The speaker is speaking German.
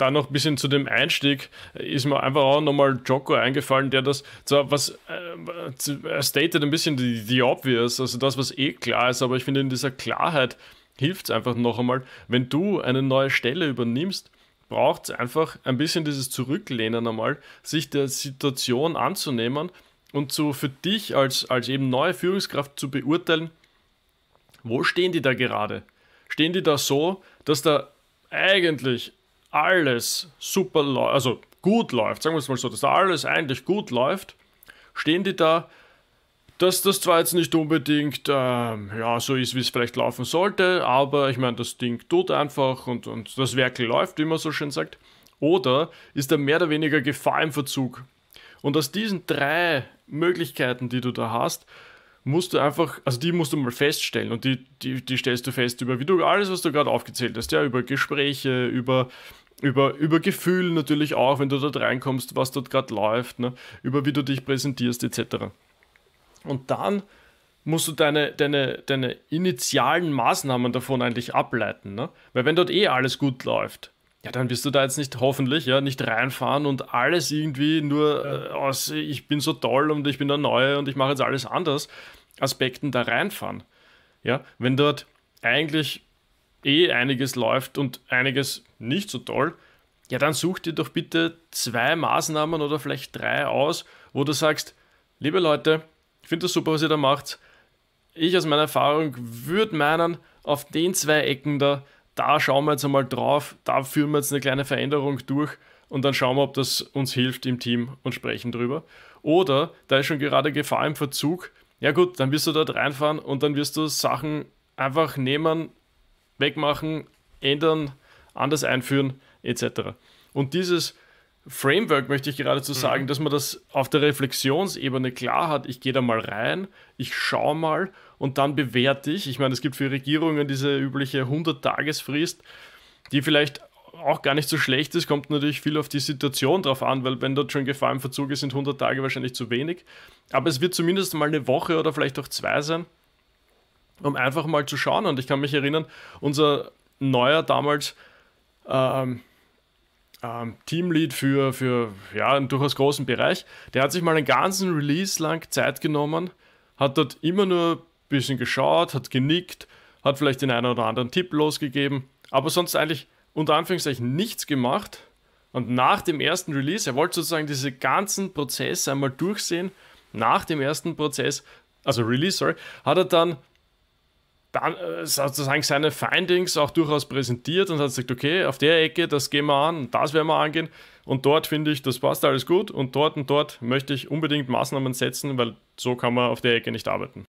da noch ein bisschen zu dem Einstieg äh, ist mir einfach auch nochmal Joko eingefallen, der das zwar was äh, äh, er äh, stated ein bisschen die, die obvious, also das, was eh klar ist, aber ich finde in dieser Klarheit hilft es einfach noch einmal, wenn du eine neue Stelle übernimmst, braucht es einfach ein bisschen dieses Zurücklehnen einmal, sich der Situation anzunehmen und so für dich als, als eben neue Führungskraft zu beurteilen, wo stehen die da gerade? Stehen die da so, dass da eigentlich alles super läuft, also gut läuft, sagen wir es mal so, dass alles eigentlich gut läuft, stehen die da, dass das zwar jetzt nicht unbedingt äh, ja, so ist, wie es vielleicht laufen sollte, aber ich meine, das Ding tut einfach und, und das Werkel läuft, wie man so schön sagt, oder ist da mehr oder weniger Gefahr im Verzug. Und aus diesen drei Möglichkeiten, die du da hast, musst du einfach, also die musst du mal feststellen und die, die, die stellst du fest über, wie du alles, was du gerade aufgezählt hast, ja, über Gespräche, über, über, über Gefühl natürlich auch, wenn du dort reinkommst, was dort gerade läuft, ne, über wie du dich präsentierst etc. Und dann musst du deine, deine, deine initialen Maßnahmen davon eigentlich ableiten. Ne? Weil wenn dort eh alles gut läuft, ja, dann wirst du da jetzt nicht hoffentlich ja nicht reinfahren und alles irgendwie nur ja. äh, aus ich bin so toll und ich bin der Neue und ich mache jetzt alles anders Aspekten da reinfahren. Ja, wenn dort eigentlich eh einiges läuft und einiges nicht so toll, ja, dann such dir doch bitte zwei Maßnahmen oder vielleicht drei aus, wo du sagst, liebe Leute, ich finde das super, was ihr da macht. Ich aus meiner Erfahrung würde meinen, auf den zwei Ecken da da schauen wir jetzt einmal drauf, da führen wir jetzt eine kleine Veränderung durch und dann schauen wir, ob das uns hilft im Team und sprechen drüber. Oder da ist schon gerade Gefahr im Verzug. Ja gut, dann wirst du dort reinfahren und dann wirst du Sachen einfach nehmen, wegmachen, ändern, anders einführen etc. Und dieses Framework, möchte ich geradezu mhm. sagen, dass man das auf der Reflexionsebene klar hat. Ich gehe da mal rein, ich schaue mal und dann bewerte ich. Ich meine, es gibt für Regierungen diese übliche 100 tages frist die vielleicht auch gar nicht so schlecht ist, kommt natürlich viel auf die Situation drauf an, weil wenn dort schon Gefahr im Verzug ist, sind 100 Tage wahrscheinlich zu wenig. Aber es wird zumindest mal eine Woche oder vielleicht auch zwei sein, um einfach mal zu schauen. Und ich kann mich erinnern, unser neuer damals, ähm, ähm, Teamlead für, für ja, einen durchaus großen Bereich, der hat sich mal einen ganzen Release lang Zeit genommen, hat dort immer nur ein bisschen geschaut, hat genickt, hat vielleicht den einen oder anderen Tipp losgegeben, aber sonst eigentlich unter Anführungszeichen nichts gemacht. Und nach dem ersten Release, er wollte sozusagen diese ganzen Prozesse einmal durchsehen, nach dem ersten Prozess, also Release, sorry, hat er dann sozusagen seine Findings auch durchaus präsentiert und hat gesagt, okay, auf der Ecke, das gehen wir an, das werden wir angehen und dort finde ich, das passt alles gut und dort und dort möchte ich unbedingt Maßnahmen setzen, weil so kann man auf der Ecke nicht arbeiten.